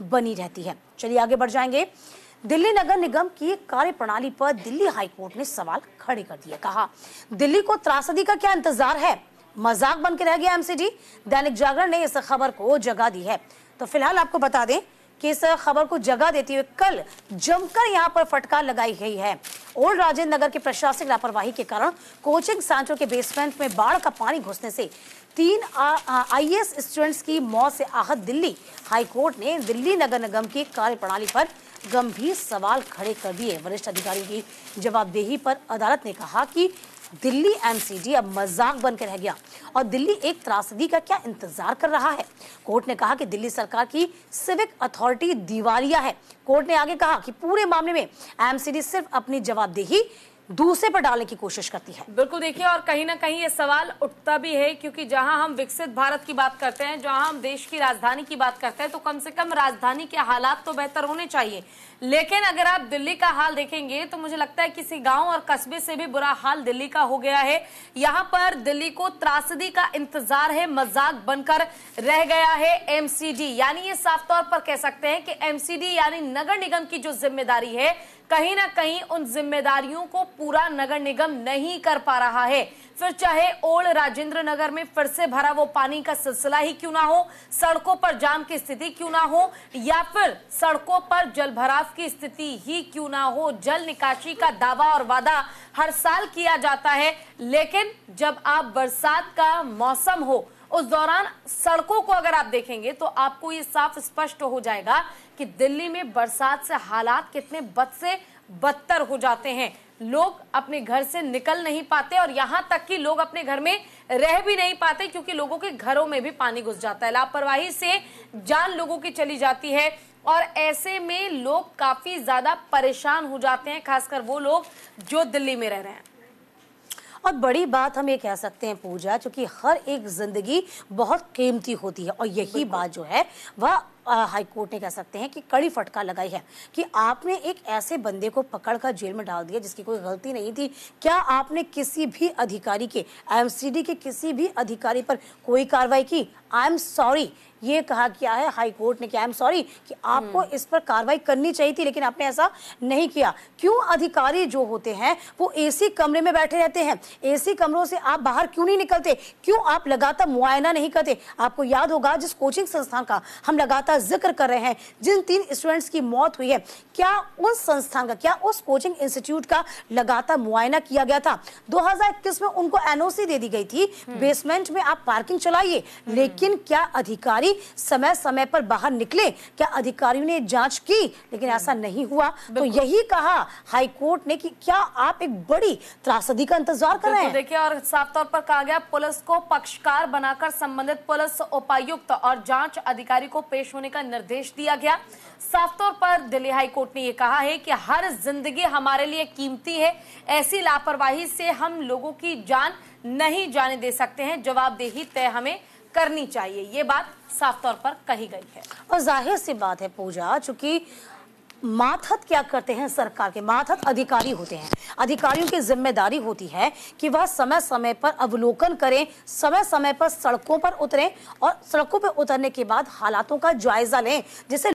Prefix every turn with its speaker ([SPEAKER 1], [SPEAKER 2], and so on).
[SPEAKER 1] बनी रहती है चलिए आगे बढ़ जाएंगे दिल्ली नगर निगम की कार्य प्रणाली पर दिल्ली हाईकोर्ट ने सवाल खड़े कर दिए कहा दिल्ली को त्रासदी का क्या इंतजार है मजाक बन के रह गया एमसीडी दैनिक जागरण ने इस खबर को जगा दी है तो फिलहाल आपको बता दें कि इस खबर को जगह देते हुए कल जमकर यहां पर फटकार लगाई गई है ओल्ड राजेंद्र नगर के प्रशासनिक लापरवाही के कारण कोचिंग सेंटर के बेसमेंट में बाढ़ का पानी घुसने से तीन आई एस स्टूडेंट्स की मौत से आहत दिल्ली हाईकोर्ट ने दिल्ली नगर निगम की कार्य प्रणाली पर गंभीर सवाल खड़े कर दिए वरिष्ठ अधिकारी की जवाबदेही पर अदालत ने कहा कि दिल्ली एमसीडी अब मजाक बनकर रह गया और दिल्ली एक त्रासदी का क्या इंतजार कर रहा है कोर्ट ने कहा कि दिल्ली सरकार की सिविक अथॉरिटी दिवालिया है कोर्ट ने आगे कहा कि पूरे मामले में एमसीडी सिर्फ अपनी जवाबदेही दूसरे पर डालने की कोशिश करती है
[SPEAKER 2] बिल्कुल देखिए और कहीं ना कहीं ये सवाल उठता भी है क्योंकि जहां हम विकसित भारत की बात करते हैं जहां हम देश की राजधानी की बात करते हैं तो कम से कम राजधानी के हालात तो बेहतर होने चाहिए लेकिन अगर आप दिल्ली का हाल देखेंगे तो मुझे लगता है किसी गांव और कस्बे से भी बुरा हाल दिल्ली का हो गया है यहाँ पर दिल्ली को त्रासदी का इंतजार है मजाक बनकर रह गया है एमसीडी यानी ये साफ तौर पर कह सकते हैं कि एमसीडी यानी नगर निगम की जो जिम्मेदारी है कहीं ना कहीं उन जिम्मेदारियों को पूरा नगर निगम नहीं कर पा रहा है फिर चाहे ओल्ड राजेंद्र नगर में फिर से भरा वो पानी का सिलसिला ही क्यों ना हो सड़कों पर जाम की स्थिति क्यों ना हो या फिर सड़कों पर जल भराव की स्थिति ही क्यों ना हो जल निकासी का दावा और वादा हर साल किया जाता है लेकिन जब आप बरसात का मौसम हो उस दौरान सड़कों को अगर आप देखेंगे तो आपको ये साफ स्पष्ट हो जाएगा कि दिल्ली में बरसात से हालात कितने बद से बदतर हो जाते हैं लोग अपने घर से निकल नहीं पाते और यहां तक कि लोग अपने घर में रह भी नहीं पाते क्योंकि लोगों के घरों में भी पानी घुस जाता है लापरवाही से जान लोगों की चली जाती है और ऐसे में लोग काफी ज्यादा परेशान हो जाते हैं खासकर वो लोग जो दिल्ली में रह रहे हैं
[SPEAKER 1] और बड़ी बात हम ये कह सकते हैं पूजा क्योंकि हर एक जिंदगी बहुत कीमती होती है और यही बात जो है वह हाईकोर्ट ने कह सकते हैं कि कड़ी फटकार लगाई है कि आपने एक ऐसे बंदे को पकड़ कर जेल में डाल दिया जिसकी कोई गलती नहीं थी क्या आपने किसी भी अधिकारी के एमसीडी के किसी भी अधिकारी पर कोई कार्रवाई की आई एम सॉरी ये कहा गया है हाई कोर्ट ने कि आई एम सॉरी कि आपको हम्म। इस पर कार्रवाई करनी चाहिए थी लेकिन आपने ऐसा नहीं किया क्यों अधिकारी जो होते हैं वो एसी कमरे में बैठे रहते हैं एसी कमरों से आप बाहर क्यों नहीं निकलते क्यों आप लगातार मुआयना नहीं करते आपको याद होगा जिस कोचिंग संस्थान का हम लगातार का जिक्र कर रहे हैं जिन तीन स्टूडेंट्स की मौत हुई है क्या उस संस्थान का क्या उस कोचिंग इंस्टीट्यूट का लगातार मुआयना किया गया था दो में उनको एनओसी दे दी गई थी बेसमेंट हम्म। में आप पार्किंग चलाइए हम्म। लेकिन क्या अधिकारी समय समय पर बाहर निकले क्या अधिकारियों ने जांच की लेकिन ऐसा हम्म। नहीं हुआ तो यही कहा हाई कोर्ट ने कि क्या आप एक बड़ी त्रासदी का इंतजार कर रहे हैं
[SPEAKER 2] देखिए और साफ तौर पर कहा गया पुलिस को पक्षकार बनाकर संबंधित पुलिस उपायुक्त और जांच अधिकारी को पेश होने होने का निर्देश दिया गया साफ तौर पर दिल्ली कोर्ट ने यह कहा है कि हर जिंदगी हमारे लिए कीमती है ऐसी लापरवाही से हम लोगों की जान नहीं जाने दे सकते हैं जवाबदेही तय हमें करनी चाहिए ये बात साफ तौर पर कही गई है
[SPEAKER 1] और जाहिर सी बात है पूजा चूंकि माथत क्या करते हैं सरकार के माथत अधिकारी होते हैं अधिकारियों की जिम्मेदारी होती है कि वह समय समय पर अवलोकन करें समय समय पर सड़कों पर उतरें और सड़कों पर उतरने के बाद हालातों का जायजा लें जिसे